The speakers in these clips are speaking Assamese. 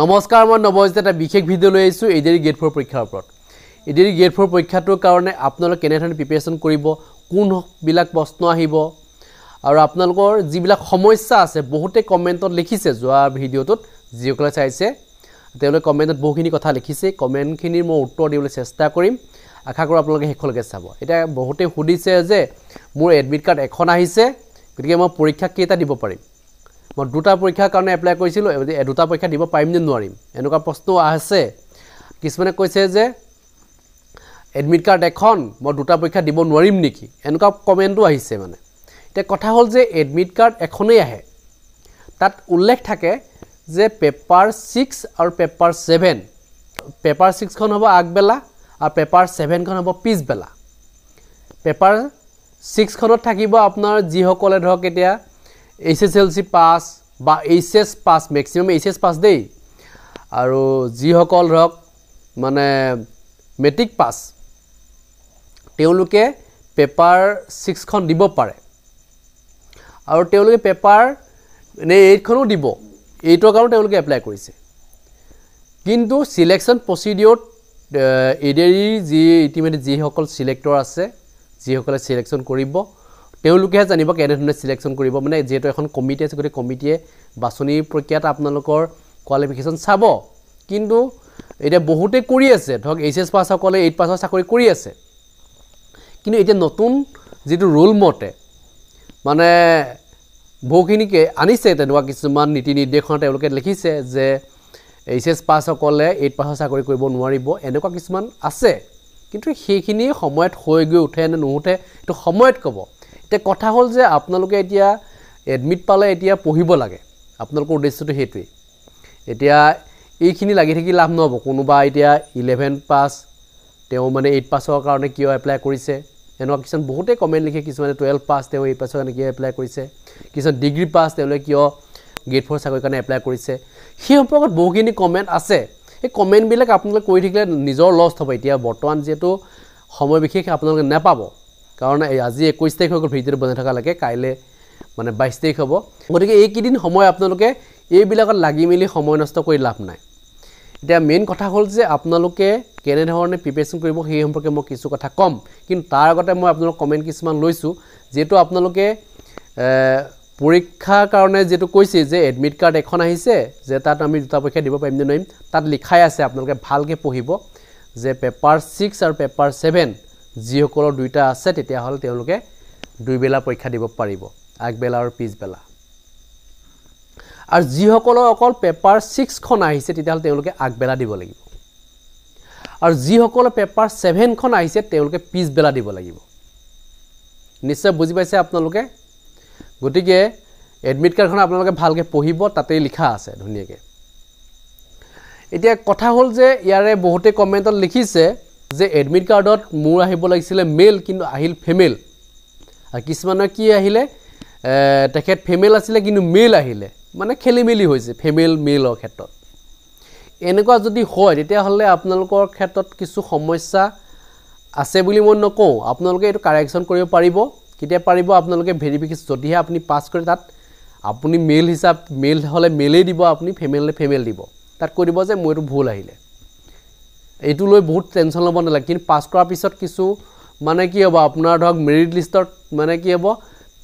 নমস্কাৰ মই নৱজিত এটা বিশেষ ভিডিঅ' লৈ আহিছোঁ এ ডেৰি গেট ফ'ৰ পৰীক্ষাৰ ওপৰত এ ডেৰি গ্ৰেড ফ'ৰ পৰীক্ষাটোৰ কাৰণে আপোনালোকে কেনেধৰণে প্ৰিপেৰেশ্যন কৰিব কোনবিলাক প্ৰশ্ন আহিব আৰু আপোনালোকৰ যিবিলাক সমস্যা আছে বহুতে কমেণ্টত লিখিছে যোৱা ভিডিঅ'টোত যিসকলে চাইছে তেওঁলোকে কমেণ্টত বহুখিনি কথা লিখিছে কমেণ্টখিনিৰ মই উত্তৰ দিবলৈ চেষ্টা কৰিম আশা কৰোঁ আপোনালোকে শেষলৈকে চাব এতিয়া বহুতে সুধিছে যে মোৰ এডমিট কাৰ্ড এখন আহিছে গতিকে মই পৰীক্ষা কেইটা দিব পাৰিম মই দুটা পৰীক্ষাৰ কাৰণে এপ্লাই কৰিছিলোঁ দুটা পৰীক্ষা দিব পাৰিম নে নোৱাৰিম এনেকুৱা প্ৰশ্ন আছে কিছুমানে কৈছে যে এডমিট কাৰ্ড এখন মই দুটা পৰীক্ষা দিব নোৱাৰিম নেকি এনেকুৱা কমেণ্টো আহিছে মানে এতিয়া কথা হ'ল যে এডমিট কাৰ্ড এখনেই আহে তাত উল্লেখ থাকে যে পেপাৰ ছিক্স আৰু পেপাৰ ছেভেন পেপাৰ ছিক্সখন হ'ব আগবেলা আৰু পেপাৰ ছেভেনখন হ'ব পিছবেলা পেপাৰ ছিক্সখনত থাকিব আপোনাৰ যিসকলে ধৰক এতিয়া H S L C pass বা H S pass maximum H S pass দেই আৰু যিসকল ধৰক মানে মেট্ৰিক পাছ তেওঁলোকে পেপাৰ ছিক্সখন দিব পাৰে আৰু তেওঁলোকে পেপাৰ এনে এইটখনো দিব এইটৰ কাৰণেও তেওঁলোকে এপ্লাই কৰিছে কিন্তু ছিলেকশ্যন প্ৰচিডিঅ'ত এডেৰি যি ইতিমধ্যে যিসকল ছিলেক্টৰ আছে যিসকলে ছিলেকশ্যন কৰিব তেওঁলোকেহে জানিব কেনেধৰণে চিলেকশ্যন কৰিব মানে যিহেতু এখন কমিটি আছে গোটেই কমিটিয়ে বাছনি প্ৰক্ৰিয়াত আপোনালোকৰ কোৱালিফিকেশ্যন চাব কিন্তু এতিয়া বহুতে কৰি আছে ধৰক এইচ এছ পাছসকলে এইট পাছৰ চাকৰি কৰি আছে কিন্তু এতিয়া নতুন যিটো ৰোল মতে মানে বহুখিনিকে আনিছে তেনেকুৱা কিছুমান নীতি নিৰ্দেশনা তেওঁলোকে লিখিছে যে এইচ এছ পাছসকলে এইট পাছৰ চাকৰি কৰিব নোৱাৰিব এনেকুৱা কিছুমান আছে কিন্তু সেইখিনি সময়ত হৈ গৈ উঠে নে নুঠে সেইটো সময়ত ক'ব এতিয়া কথা হ'ল যে আপোনালোকে এতিয়া এডমিট পালে এতিয়া পঢ়িব লাগে আপোনালোকৰ উদ্দেশ্যটো সেইটোৱেই এতিয়া এইখিনি লাগি থাকি লাভ নহ'ব কোনোবা এতিয়া ইলেভেন পাছ তেওঁ মানে এইট পাছৰ কাৰণে কিয় এপ্লাই কৰিছে এনেকুৱা কিছুমান বহুতেই কমেণ্ট লিখে কিছুমানে টুৱেলভ পাছ তেওঁ এইট পাছৰ কাৰণে কিয় এপ্লাই কৰিছে কিছুমান ডিগ্ৰী পাছ তেওঁলোকে কিয় গ্ৰেড ফ'ৰ চাকৰিৰ কাৰণে এপ্লাই কৰিছে সেই সম্পৰ্কত বহুখিনি কমেণ্ট আছে সেই কমেণ্টবিলাক আপোনালোকে কৰি থাকিলে নিজৰ লষ্ট হ'ব এতিয়া বৰ্তমান যিহেতু সময় বিশেষ আপোনালোকে নাপাব কাৰণ আজি একৈছ তাৰিখ হৈ গ'ল ভিডিঅ'টো বনাই থকালৈকে কাইলৈ মানে বাইছ তাৰিখ হ'ব গতিকে এইকেইদিন সময় আপোনালোকে এইবিলাকত লাগি মেলি সময় নষ্ট কৰি লাভ নাই এতিয়া মেইন কথা হ'ল যে আপোনালোকে কেনেধৰণে প্ৰিপেৰেশ্যন কৰিব সেই সম্পৰ্কে মই কিছু কথা ক'ম কিন্তু তাৰ আগতে মই আপোনালোকৰ কমেণ্ট কিছুমান লৈছোঁ যিহেতু আপোনালোকে পৰীক্ষাৰ কাৰণে যিহেতু কৈছে যে এডমিট কাৰ্ড এখন আহিছে যে তাত আমি দুটা পৰীক্ষা দিব পাৰিম নে নোৱাৰিম তাত লিখাই আছে আপোনালোকে ভালকৈ পঢ়িব যে পেপাৰ ছিক্স আৰু পেপাৰ ছেভেন যিসকলৰ দুইটা আছে তেতিয়াহ'লে তেওঁলোকে দুইবেলা পৰীক্ষা দিব পাৰিব আগবেলা আৰু পিছবেলা আৰু যিসকলৰ অকল পেপাৰ ছিক্সখন আহিছে তেতিয়াহ'লে তেওঁলোকে আগবেলা দিব লাগিব আৰু যিসকলৰ পেপাৰ ছেভেনখন আহিছে তেওঁলোকে পিছবেলা দিব লাগিব নিশ্চয় বুজি পাইছে আপোনালোকে গতিকে এডমিট কাৰ্ডখন আপোনালোকে ভালকৈ পঢ়িব তাতেই লিখা আছে ধুনীয়াকৈ এতিয়া কথা হ'ল যে ইয়াৰে বহুতে কমেণ্টত লিখিছে যে এডমিট কাৰ্ডত মোৰ আহিব লাগিছিলে মেল কিন্তু আহিল ফেমেল আৰু কিছুমানৰ কি আহিলে তেখেত ফিমেল আছিলে কিন্তু মেল আহিলে মানে খেলি মেলি হৈছে ফেমেল মেলৰ ক্ষেত্ৰত এনেকুৱা যদি হয় তেতিয়াহ'লে আপোনালোকৰ ক্ষেত্ৰত কিছু সমস্যা আছে বুলি মই নকওঁ আপোনালোকে এইটো কাৰেকশ্যন কৰিব পাৰিব কেতিয়া পাৰিব আপোনালোকে ভেৰিফিকেশ্যন যদিহে আপুনি পাছ কৰে তাত আপুনি মেল হিচাপ মেল হ'লে মেলেই দিব আপুনি ফিমেল ফেমেল দিব তাত কৈ দিব যে মোৰ এইটো ভুল আহিলে এইটো লৈ বহুত টেনশ্যন ল'ব নালাগে কিন্তু পাছ কৰাৰ পিছত কিছু মানে কি হ'ব আপোনাৰ ধৰক মেৰিট লিষ্টত মানে কি হ'ব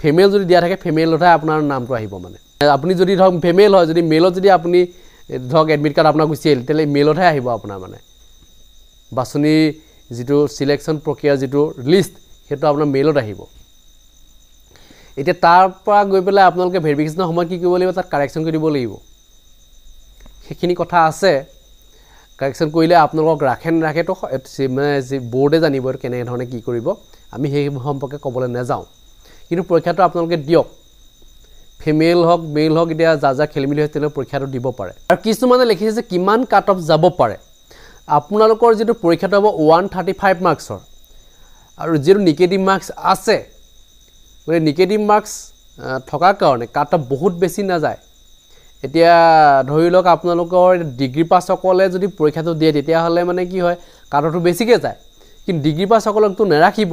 ফিমেল যদি দিয়া থাকে ফিমেলতহে আপোনাৰ নামটো আহিব মানে আপুনি যদি ধৰক ফিমেল হয় যদি মেলত যদি আপুনি ধৰক এডমিট কাৰ্ড আপোনাৰ গুচি আহিল তেতিয়াহ'লে মেলতহে আহিব আপোনাৰ মানে বাছনি যিটো চিলেকশ্যন প্ৰক্ৰিয়া যিটো লিষ্ট সেইটো আপোনাৰ মেইলত আহিব এতিয়া তাৰ পৰা গৈ পেলাই আপোনালোকে ভেৰিফিকেশ্যনৰ সময়ত কি কৰিব লাগিব তাত কাৰেকশ্যন কৰি দিব লাগিব সেইখিনি কথা আছে কাৰেকশ্যন কৰিলে আপোনালোকক ৰাখে নাৰাখেতো মানে যি বৰ্ডে জানিব কেনেধৰণে কি কৰিব আমি সেই সম্পৰ্কে ক'বলৈ নাযাওঁ কিন্তু পৰীক্ষাটো আপোনালোকে দিয়ক ফিমেল হওক মেইল হওক এতিয়া যা যা মেলি হৈছে তেওঁলোকে পৰীক্ষাটো দিব পাৰে আৰু কিছুমানে লিখিছে যে কিমান কাট অফ যাব পাৰে আপোনালোকৰ যিটো পৰীক্ষাটো হ'ব ওৱান থাৰ্টি ফাইভ মাৰ্কছৰ আৰু যিটো নিগেটিভ মাৰ্কছ আছে গতিকে নিগেটিভ মাৰ্কছ থকাৰ কাৰণে কাট অফ বহুত বেছি নাযায় এতিয়া ধৰি লওক আপোনালোকৰ ডিগ্ৰী পাছসকলে যদি পৰীক্ষাটো দিয়ে তেতিয়াহ'লে মানে কি হয় কাৰ্ডতো বেছিকৈ যায় কিন্তু ডিগ্ৰী পাছসকলকতো নাৰাখিব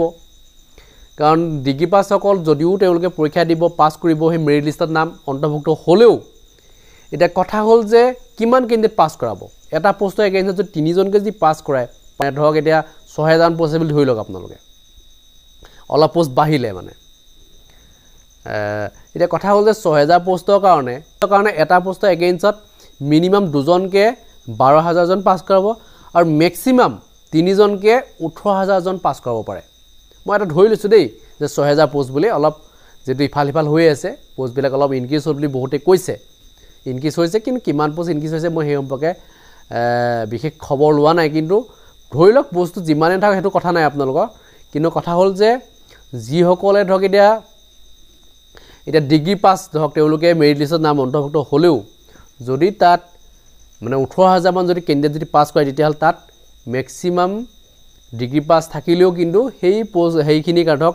কাৰণ ডিগ্ৰী পাছসকল যদিও তেওঁলোকে পৰীক্ষা দিব পাছ কৰিব সেই মেৰিট লিষ্টত নাম অন্তৰ্ভুক্ত হ'লেও এতিয়া কথা হ'ল যে কিমান কেণ্ডিডেট পাছ কৰাব এটা পষ্টৰ এগেইনষ্টত যদি তিনিজনকৈ যদি পাছ কৰায় ধৰক এতিয়া ছহেজাৰ পষ্ট বুলি ধৰি লওক আপোনালোকে অলপ পষ্ট বাঢ়িলে মানে এতিয়া কথা হ'ল যে ছহেজাৰ পোষ্টৰ কাৰণে কাৰণে এটা পোষ্টৰ এগেইনষ্টত মিনিমাম দুজনকে বাৰ হাজাৰজন পাছ কৰাব আৰু মেক্সিমাম তিনিজনকে ওঠৰ হাজাৰজন পাছ কৰাব পাৰে মই এটা ধৰি লৈছোঁ দেই যে ছহেজাৰ পোষ্ট বুলি অলপ যিটো ইফাল সিফাল হৈ আছে পোষ্টবিলাক অলপ ইনক্ৰিজ হ'ল বুলি বহুতে কৈছে ইনক্ৰিজ হৈছে কিন্তু কিমান পোষ্ট ইনক্ৰিজ হৈছে মই সেই সম্পৰ্কে বিশেষ খবৰ লোৱা নাই কিন্তু ধৰি লওক পোষ্টটো যিমানে থাকক সেইটো কথা নাই আপোনালোকৰ কিন্তু কথা হ'ল যে যিসকলে ধৰক এতিয়া এতিয়া ডিগ্ৰী পাছ ধৰক তেওঁলোকে মেৰিট লিষ্টত নাম অন্তৰ্ভুক্ত হ'লেও যদি তাত মানে ওঠৰ হাজাৰমান যদি কেণ্ডিডেট যদি পাছ কৰে তেতিয়াহ'লে তাত মেক্সিমাম ডিগ্ৰী পাছ থাকিলেও কিন্তু সেই পষ্ট সেইখিনি ধৰক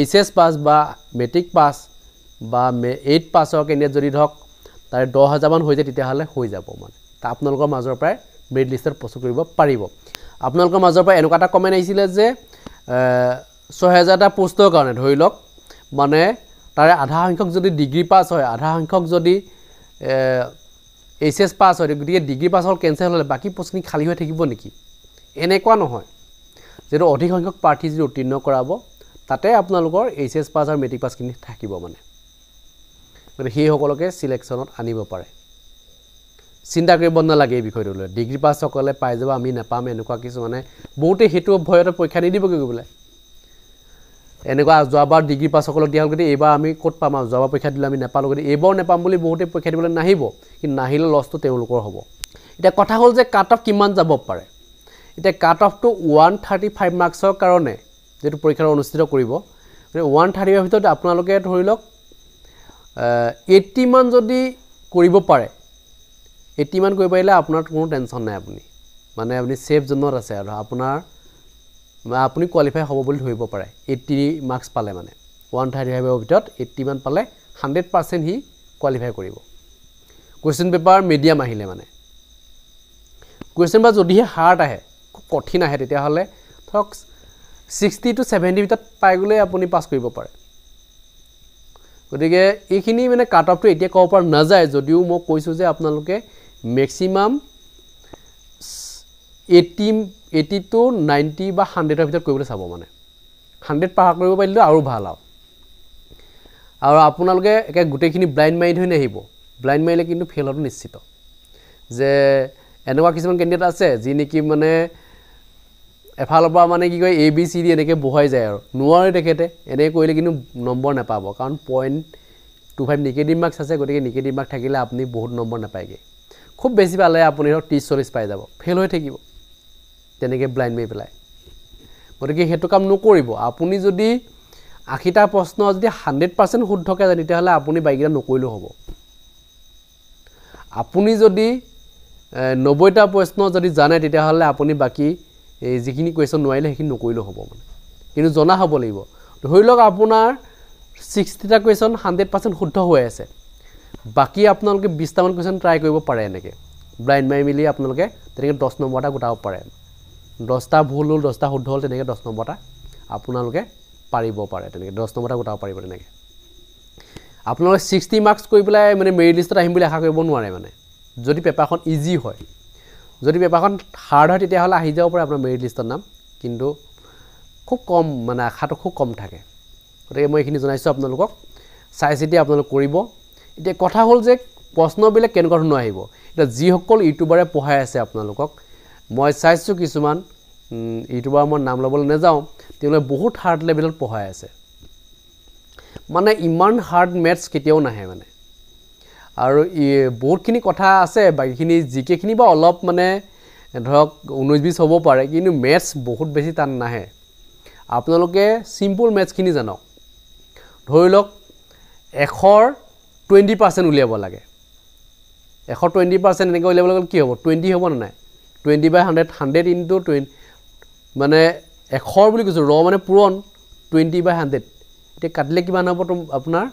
এইচ এছ পাছ বা মেট্ৰিক পাছ বা এইট পাছৰ কেণ্ডিডেট যদি ধৰক তাৰে দহ হাজাৰমান হৈ যায় তেতিয়াহ'লে হৈ যাব মানে আপোনালোকৰ মাজৰ পৰাই মেৰিট লিষ্টত প্ৰস্তুত কৰিব পাৰিব আপোনালোকৰ মাজৰ পৰা এনেকুৱা এটা কমেণ্ট আহিছিলে যে ছহেজাৰটা পোষ্টৰ কাৰণে ধৰি লওক মানে তাৰে আধা সংখ্যক যদি ডিগ্ৰী পাছ হয় আধা সংখ্যক যদি এইচ এছ পাছ হয় গতিকে ডিগ্ৰী পাছ হ'ল কেঞ্চেল হ'লে বাকী পষ্টখিনি খালী হৈ থাকিব নেকি এনেকুৱা নহয় যিহেতু অধিক সংখ্যক প্ৰাৰ্থী যদি উত্তীৰ্ণ কৰাব তাতে আপোনালোকৰ এইচ এছ পাছ আৰু মেট্ৰিক পাছখিনি থাকিব মানে গতিকে সেইসকলকে চিলেকশ্যনত আনিব পাৰে চিন্তা কৰিব নালাগে এই বিষয়টো লৈ ডিগ্ৰী পাছসকলে পাই যাব আমি নাপাম এনেকুৱা কিছুমানে বহুতে সেইটো ভয়তে পৰীক্ষা নিদিবগৈ গৈ পেলাই এনেকুৱা যোৱাবাৰ ডিগ্ৰী পাছসকলক দিয়া হ'ল গতিকে এইবাৰ আমি ক'ত পাম আৰু যোৱাবাৰ পৰীক্ষা দিলে আমি নেপালোঁ গতিকে এইবাৰ নেপাম বুলি বহুতে পৰীক্ষা দিবলৈ নাহিব কিন্তু নাহিলে লছটো তেওঁলোকৰ হ'ব এতিয়া কথা হ'ল যে কাট অফ কিমান যাব পাৰে এতিয়া কাট অফটো ওৱান থাৰ্টি ফাইভ মাৰ্কছৰ কাৰণে যিটো পৰীক্ষাটো অনুষ্ঠিত কৰিব গতিকে ওৱান থাৰ্টিৰ ভিতৰত আপোনালোকে ধৰি লওক এইটিমান যদি কৰিব পাৰে এইটিমান কৰিব পাৰিলে আপোনাৰ কোনো টেনশ্যন নাই আপুনি মানে আপুনি চেফ জ'নত আছে আৰু আপোনাৰ আপুনি কোৱালিফাই হ'ব বুলি ধৰিব পাৰে এইট্টি মাৰ্কছ পালে মানে ওৱান থাৰ্টি ফাইভৰ ভিতৰত এইট্টি মান পালে হাণ্ড্ৰেড পাৰ্চেণ্ট সি কোৱালিফাই কৰিব কুৱেশ্যন পেপাৰ মিডিয়াম আহিলে মানে কুৱেশ্যন পেপাৰ যদিহে হাৰ্ড আহে খুব কঠিন আহে তেতিয়াহ'লে ধৰক ছিক্সটি টু ছেভেণ্টি ভিতৰত পাই গ'লে আপুনি পাছ কৰিব পাৰে গতিকে এইখিনি মানে কাট অফটো এতিয়া ক'ব পৰা নাযায় যদিও মই কৈছোঁ যে আপোনালোকে maximum eighty eighty to ninety বা হাণ্ড্ৰেডৰ ভিতৰত কৰিবলৈ চাব মানে হাণ্ড্ৰেড পাৰ কৰিব পাৰিলে আৰু ভাল আৰু আৰু আপোনালোকে একে গোটেইখিনি ব্লাইণ্ড মাৰি ধৰি নাহিব ব্লাইণ্ড মাৰিলে কিন্তু ফেল হ'ব নিশ্চিত যে এনেকুৱা কিছুমান কেণ্ডিডেট আছে যি নেকি মানে এফালৰ পৰা মানে কি কয় এ বি চি ডি এনেকৈ বহাই যায় আৰু নোৱাৰে তেখেতে এনেকৈ কৰিলে কিন্তু নম্বৰ নাপাব কাৰণ point two five negative marks আছে গতিকে নিগেটিভ মাৰ্কছ থাকিলে আপুনি বহুত নম্বৰ নাপায়গৈ খুব বেছি পালে আপুনি ধৰক ত্ৰিছ চল্লিছ পাই যাব ফেল হৈ থাকিব তেনেকৈ ব্লাইণ্ড মাৰি পেলাই গতিকে সেইটো কাম নকৰিব আপুনি যদি আশীটা প্ৰশ্ন যদি হাণ্ড্ৰেড পাৰ্চেণ্ট শুদ্ধকৈ যায় তেতিয়াহ'লে আপুনি বাইকেইটা নকৰিলেও হ'ব আপুনি যদি নব্বৈটা প্ৰশ্ন যদি জানে তেতিয়াহ'লে আপুনি বাকী এই যিখিনি কুৱেশ্যন নোৱাৰিলে সেইখিনি নকৰিলেও হ'ব মানে কিন্তু জনা হ'ব লাগিব ধৰি লওক আপোনাৰ ছিক্সটিটা কুৱেশ্যন হাণ্ড্ৰেড পাৰ্চেণ্ট শুদ্ধ হৈ আছে বাকী আপোনালোকে বিছটামান কুৱেশ্যন ট্ৰাই কৰিব পাৰে এনেকৈ ব্লাইণ্ড মাৰি মেলি আপোনালোকে তেনেকৈ দহ নম্বৰ এটা গোটাব পাৰে দহটা ভুল হ'ল দহটা শুদ্ধ হ'ল তেনেকৈ দহ নম্বৰটা আপোনালোকে পাৰিব পাৰে তেনেকৈ দহ নম্বৰটা গোটাব পাৰিব তেনেকৈ আপোনালোকে ছিক্সটি মাৰ্কছ কৰি পেলাই মানে মেৰিট লিষ্টত আহিম বুলি আশা কৰিব নোৱাৰে মানে যদি পেপাৰখন ইজি হয় যদি পেপাৰখন হাৰ্ড হয় তেতিয়াহ'লে আহি যাব পাৰে আপোনাৰ মেৰিট লিষ্টৰ নাম কিন্তু খুব কম মানে আশাটো খুব কম থাকে গতিকে মই এইখিনি জনাইছোঁ আপোনালোকক চাই চিতি আপোনালোক কৰিব এতিয়া কথা হ'ল যে প্ৰশ্নবিলাক কেনেকুৱা ধৰণৰ আহিব এতিয়া যিসকল ইউটিউবাৰে পঢ়াই আছে আপোনালোকক মই চাইছোঁ কিছুমান ইউটিউবাৰ মই নাম ল'বলৈ নাযাওঁ তেওঁলোকে বহুত হাৰ্ড লেভেলত পঢ়াই আছে মানে ইমান হাৰ্ড মেথছ কেতিয়াও নাহে মানে আৰু বহুতখিনি কথা আছে বাকীখিনি জি কেখিনি বা অলপ মানে ধৰক ঊনৈছ বিছ হ'ব পাৰে কিন্তু মেথছ বহুত বেছি টান নাহে আপোনালোকে চিম্পুল মেথছখিনি জানক ধৰি লওক এশৰ টুৱেণ্টি পাৰ্চেণ্ট উলিয়াব লাগে এশ টুৱেণ্টি পাৰ্চেণ্ট এনেকৈ উলিয়াব লাগিলে কি হ'ব টুৱেণ্টি হ'ব নাই twenty by hundred hundred into টুৱেন মানে এশৰ বুলি কৈছোঁ ৰ মানে পুৰণ টুৱেণ্টি বাই হাণ্ড্ৰেড এতিয়া কাটিলে কিমান হ'ব তো আপোনাৰ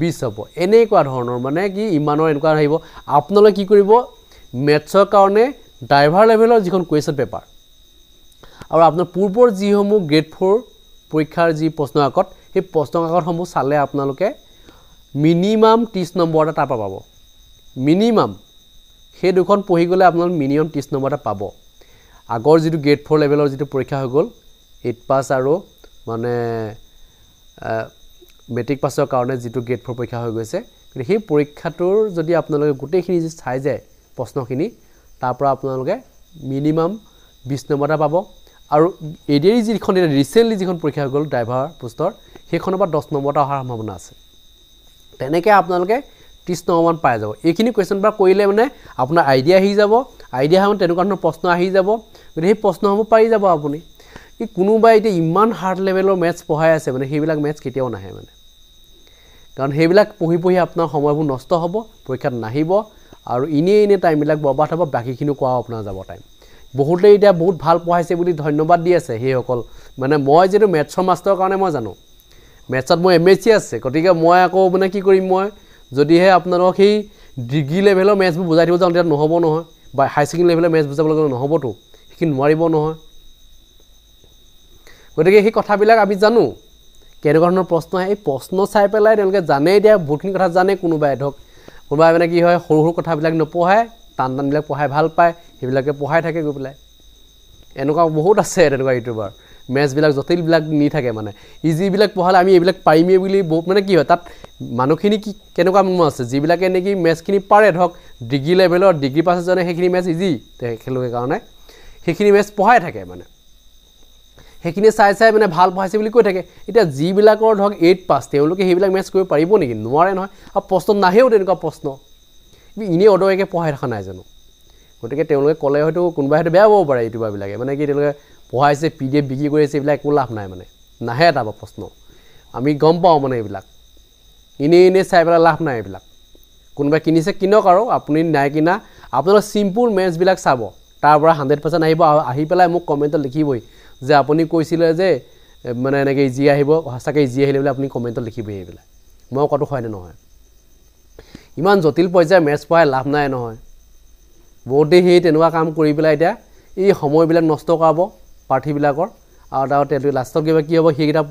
বিছ হ'ব এনেকুৱা ধৰণৰ মানে কি ইমানৰ এনেকুৱা আহিব আপোনালোকে কি কৰিব মেথছৰ কাৰণে ড্ৰাইভাৰ লেভেলৰ যিখন কুৱেশ্যন পেপাৰ আৰু আপোনাৰ পূৰ্বৰ যিসমূহ গ্ৰেড ফ'ৰ পৰীক্ষাৰ যি প্ৰশ্ন কাকত সেই প্ৰশ্ন কাকতসমূহ চালে আপোনালোকে মিনিমাম ত্ৰিছ নম্বৰ এটা তাৰপৰা পাব মিনিমাম সেই দুখন পঢ়ি গ'লে আপোনালোকে মিনিমাম ত্ৰিছ নম্বৰ এটা পাব আগৰ যিটো গ্ৰেড ফ'ৰ লেভেলৰ যিটো পৰীক্ষা হৈ গ'ল এইট পাছ আৰু মানে মেট্ৰিক পাছৰ কাৰণে যিটো গ্ৰেড ফ'ৰ পৰীক্ষা হৈ গৈছে গতিকে সেই পৰীক্ষাটোৰ যদি আপোনালোকে গোটেইখিনি যদি চাই যায় প্ৰশ্নখিনি তাৰ পৰা আপোনালোকে মিনিমাম বিছ নম্বৰ এটা পাব আৰু এদেৰি যিখন এতিয়া ৰিচেণ্টলি যিখন পৰীক্ষা হৈ গ'ল ড্ৰাইভাৰ পোষ্টৰ সেইখনৰ পৰা দহ নম্বৰ এটা অহাৰ সম্ভাৱনা আছে তেনেকৈ আপোনালোকে ত্ৰিছ নম্বৰমান পাই যাব এইখিনি কুৱেশ্যনবিলাক কৰিলে মানে আপোনাৰ আইডিয়া আহি যাব আইডিয়া হয় তেনেকুৱা ধৰণৰ প্ৰশ্ন আহি যাব গতিকে সেই প্ৰশ্নসমূহ পাৰি যাব আপুনি কি কোনোবাই এতিয়া ইমান হাৰ্ড লেভেলৰ মেথছ পঢ়াই আছে মানে সেইবিলাক মেথছ কেতিয়াও নাহে মানে কাৰণ সেইবিলাক পঢ়ি পঢ়ি আপোনাৰ সময়বোৰ নষ্ট হ'ব পৰীক্ষাত নাহিব আৰু এনেই এনেই টাইমবিলাক বৰবাদ হ'ব বাকীখিনিও কোৱাও আপোনাৰ যাব টাইম বহুতে এতিয়া বহুত ভাল পঢ়াইছে বুলি ধন্যবাদ দি আছে সেইসকল মানে মই যিহেতু মেথছৰ মাষ্টৰৰ কাৰণে মই জানো মেথছত মোৰ এম এছ চি আছে গতিকে মই আকৌ মানে কি কৰিম মই যদিহে আপোনালোকক সেই ডিগ্ৰী লেভেলৰ মেটছবোৰ বুজাই দিব যাওঁ তেতিয়া নহ'ব নহয় বা হাই ছেকেণ্ডেৰী লেভেলৰ মেটছ বুজাবলৈ গ'লে নহ'বতো সেইখিনি নোৱাৰিব নহয় গতিকে সেই কথাবিলাক আমি জানো কেনেকুৱা ধৰণৰ প্ৰশ্ন আহে এই প্ৰশ্ন চাই পেলাই তেওঁলোকে জানেই এতিয়া বহুতখিনি কথা জানে কোনোবাই ধৰক কোনোবাই মানে কি হয় সৰু সৰু কথাবিলাক নপঢ়ায় টান টানবিলাক পঢ়াই ভাল পায় সেইবিলাকে পঢ়াই থাকে গৈ পেলাই এনেকুৱা বহুত আছে তেনেকুৱা ইউটিউবাৰ মেথছবিলাক জটিলবিলাক নি থাকে মানে ই যিবিলাক পঢ়ালে আমি এইবিলাক পাৰিমেই বুলি বহুত মানে কি হয় তাত মানুহখিনি কি কেনেকুৱা মানুহ আছে যিবিলাকে নেকি মেথছখিনি পাৰে ধৰক ডিগ্ৰী লেভেলৰ ডিগ্ৰী পাছ জনে সেইখিনি মেথছ ইজি তেখেতলোকে কাৰণে সেইখিনি মেথছ পঢ়াই থাকে মানে সেইখিনি চাই চাই মানে ভাল পঢ়াইছে বুলি কৈ থাকে এতিয়া যিবিলাকৰ ধৰক এইট পাছ তেওঁলোকে সেইবিলাক মেথছ কৰিব পাৰিব নেকি নোৱাৰে নহয় আৰু প্ৰশ্ন নাহেও তেনেকুৱা প্ৰশ্ন এনেই অৰ্ডাৰকৈ পঢ়াই থকা নাই জানো গতিকে তেওঁলোকে ক'লে হয়তো কোনোবাই হয়তো বেয়া পাব পাৰে ইউটিউবাৰবিলাকে মানে কি তেওঁলোকে পঢ়াইছে পি ডি এফ বিক্ৰী কৰি আছে এইবিলাক একো লাভ নাই মানে নাহে এটা প্ৰশ্ন আমি গম পাওঁ মানে এইবিলাক এনেই এনেই চাই পেলাই লাভ নাই এইবিলাক কোনোবাই কিনিছে কিনক আৰু আপুনি নাই কিনা আপোনালোকে চিম্পুল মেটছবিলাক চাব তাৰ পৰা হাণ্ড্ৰেড পাৰ্চেণ্ট আহিব আৰু আহি পেলাই মোক কমেণ্টত লিখিবই যে আপুনি কৈছিলে যে মানে এনেকৈ ইজি আহিব সঁচাকৈ ইজি আহিলে বুলি আপুনি কমেণ্টত লিখিবই এইবিলাক মই কতো হয়নে নহয় ইমান জটিল পৰ্যায়ৰ মেটছ পঢ়াই লাভ নাই নহয় বহুতেই সেই তেনেকুৱা কাম কৰি পেলাই এতিয়া এই সময়বিলাক নষ্ট কৰাব প্ৰাৰ্থীবিলাকৰ আৰু তাৰ লাষ্টত কিবা কি হ'ব সেইকেইটা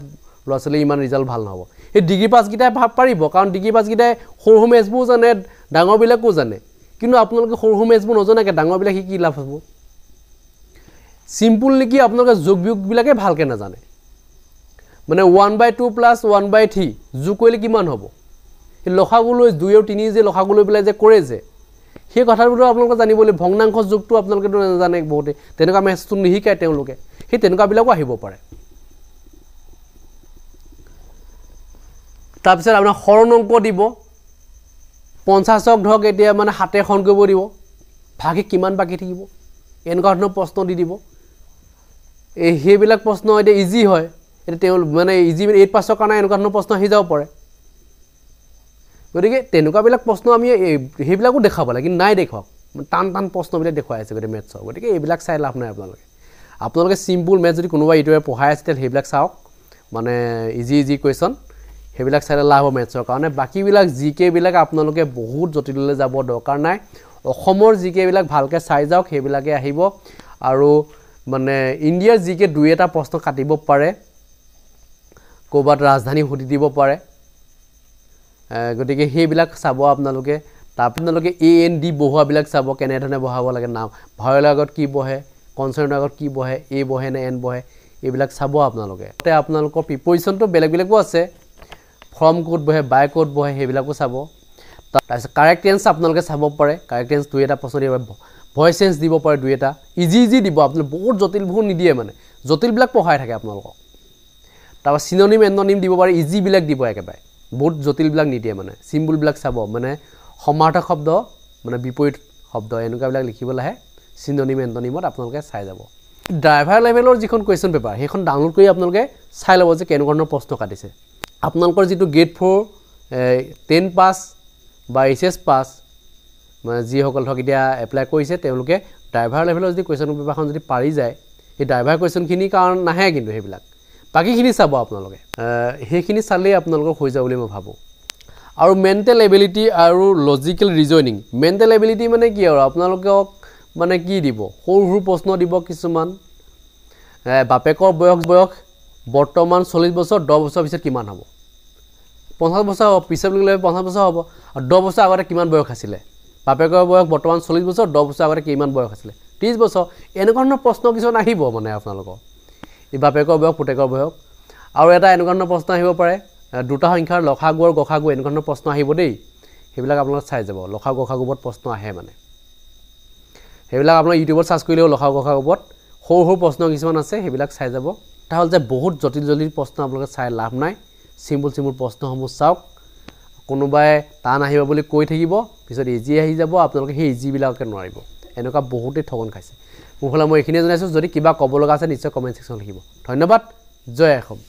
ল'ৰা ছোৱালী ইমান ৰিজাল্ট ভাল নহ'ব সেই ডিগ্ৰী পাছকেইটাই ভাৱ পাৰিব কাৰণ ডিগ্ৰী পাছকেইটাই সৰু সৰু মেজবোৰ জানে ডাঙৰবিলাকো জানে কিন্তু আপোনালোকে সৰু সৰু মেজবোৰ নজনাকৈ ডাঙৰবিলাক সি কি লাভ হ'ব চিম্পুল নেকি আপোনালোকে যোগ বিয়োগবিলাকে ভালকৈ নাজানে মানে one by two plus one by three যোগ কৰিলে কিমান হ'ব সেই লখাগু দুই আৰু তিনি যে লখাগু লৈ পেলাই যে কৰে যে সেই কথাবোৰো আপোনালোকে জানিব জানিবলৈ ভগ্নাংশ যুগটো আপোনালোকেতো নাজানে বহুতে তেনেকুৱা মেছেজটো নিশিকায় তেওঁলোকে সেই তেনেকুৱাবিলাকো আহিব পাৰে তাৰপিছত আপোনাৰ শৰণ অংক দিব পঞ্চাছক ধৰক এতিয়া মানে হাতে শৰণ কৰিব দিব ভাগে কিমান বাকী থাকিব এনেকুৱা ধৰণৰ প্ৰশ্ন দি দিব এই সেইবিলাক প্ৰশ্ন এতিয়া ইজি হয় এতিয়া তেওঁ মানে ইজি এইট পাছৰ কাৰণে এনেকুৱা ধৰণৰ প্ৰশ্ন আহি যাব পাৰে গতিকে তেনেকুৱাবিলাক প্ৰশ্ন আমি সেইবিলাকো দেখাব লাগে কিন্তু নাই দেখুৱাওক টান টান প্ৰশ্নবিলাক দেখুৱাই আছে গতিকে মেথছৰ গতিকে এইবিলাক চাই লাভ নাই আপোনালোকে আপোনালোকে চিম্পুল মেথ যদি কোনোবাই ইটোৱে পঢ়াই আছে সেইবিলাক চাওক মানে ইজি ইজি কুৱেশ্যন সেইবিলাক চাই লাভ হ'ব মেথছৰ কাৰণে বাকীবিলাক জি কেবিলাক আপোনালোকে বহুত জটিললৈ যাব দৰকাৰ নাই অসমৰ জি কেবিলাক ভালকৈ চাই যাওক সেইবিলাকে আহিব আৰু মানে ইণ্ডিয়াৰ জি কে দুই এটা প্ৰশ্ন কাটিব পাৰে ক'ৰবাত ৰাজধানী সুধি দিব পাৰে গতিকে সেইবিলাক চাব আপোনালোকে তাৰপিছত আপোনালোকে এ এন ডি বহোৱাবিলাক চাব কেনেধৰণে বহাব লাগে নাম ভয়ৰ আগত কি বহে কনচাৰ্ণৰ আগত কি বহে এ বহে নে এন বহে এইবিলাক চাব আপোনালোকে তাতে আপোনালোকৰ প্ৰিপজিশ্যনটো বেলেগ বেলেগো আছে ফৰ্ম ক'ত বহে বাই ক'ত বহে সেইবিলাকো চাব তাৰপিছত কাৰেক্ট টেঞ্চ আপোনালোকে চাব পাৰে কাৰেক্ট টেঞ্চ দুই এটা প্ৰশ্ন দিব পাৰে ভইচ চেঞ্চ দিব পাৰে দুই এটা ইজি ইজি দিব আপোনালোকে বহুত জটিলবোৰ নিদিয়ে মানে জটিলবিলাক পঢ়াই থাকে আপোনালোকক তাৰপৰা চিননিম এণ্ডনিম দিব পাৰে ইজিবিলাক দিব একেবাৰে বহুত জটিলবিলাক নিদিয়ে মানে চিম্বলবিলাক চাব মানে সমাৰ্থ শব্দ মানে বিপৰীত শব্দ এনেকুৱাবিলাক লিখিবলৈ আহে চিন্দনিম এণ্টনিমত আপোনালোকে চাই যাব ড্ৰাইভাৰ লেভেলৰ যিখন কুৱেশ্যন পেপাৰ সেইখন ডাউনলোড কৰি আপোনালোকে চাই ল'ব যে কেনেকুৱা ধৰণৰ প্ৰশ্ন কাটিছে আপোনালোকৰ যিটো গ্ৰেড ফ'ৰ টেন পাছ বা এইচ এছ পাছ মানে যিসকল ধৰক এতিয়া এপ্লাই কৰিছে তেওঁলোকে ড্ৰাইভাৰ লেভেলৰ যদি কুৱেশ্যন পেপাৰখন যদি পাৰি যায় সেই ড্ৰাইভাৰ কুৱেশ্যনখিনিৰ কাৰণ নাহে কিন্তু সেইবিলাক বাকীখিনি চাব আপোনালোকে সেইখিনি চালেই আপোনালোকৰ হৈ যাব বুলি মই ভাবোঁ আৰু মেণ্টেল এবিলিটি আৰু লজিকেল ৰিজনিং মেণ্টেল এবিলিটি মানে কি আৰু আপোনালোকক মানে কি দিব সৰু সৰু প্ৰশ্ন দিব কিছুমান বাপেকৰ বয়স বয়স বৰ্তমান চল্লিছ বছৰ দহ বছৰ পিছত কিমান হ'ব পঞ্চাছ বছৰ হ'ব পিছে বুলি ক'লে পঞ্চাছ বছৰ হ'ব আৰু দহ বছৰ আগতে কিমান বয়স আছিলে বাপেকৰ বয়স বৰ্তমান চল্লিছ বছৰ দহ বছৰ আগতে কিমান বয়স আছিলে ত্ৰিছ বছৰ এনেকুৱা ধৰণৰ প্ৰশ্ন কিছুমান আহিব মানে আপোনালোকৰ বাপেকৰ বয়স পুতেকৰ বয়স আৰু এটা এনেকুৱা ধৰণৰ প্ৰশ্ন আহিব পাৰে দুটা সংখ্যাৰ লখাগু আৰু গখাগু এনেকুৱা ধৰণৰ প্ৰশ্ন আহিব দেই সেইবিলাক আপোনালোকে চাই যাব লখা গখাগুপত প্ৰশ্ন আহে মানে সেইবিলাক আপোনালোকে ইউটিউবত চাৰ্চ কৰিলেও লখা গখাগুপত সৰু সৰু প্ৰশ্ন কিছুমান আছে সেইবিলাক চাই যাব এটা হ'ল যে বহুত জটিল জটিল প্ৰশ্ন আপোনালোকে চাই লাভ নাই চিম্পুল চিম্পুল প্ৰশ্নসমূহ চাওক কোনোবাই টান আহিব বুলি কৈ থাকিব পিছত ইজি আহি যাব আপোনালোকে সেই ইজিবিলাককে নোৱাৰিব এনেকুৱা বহুতেই ঠগন খাইছে শুভলৈ মই এইখিনিয়ে জনাইছোঁ যদি কিবা ক'ব লগা আছে নিশ্চয় কমেণ্ট ছেকশ্যনত লিখিব ধন্যবাদ জয় অসম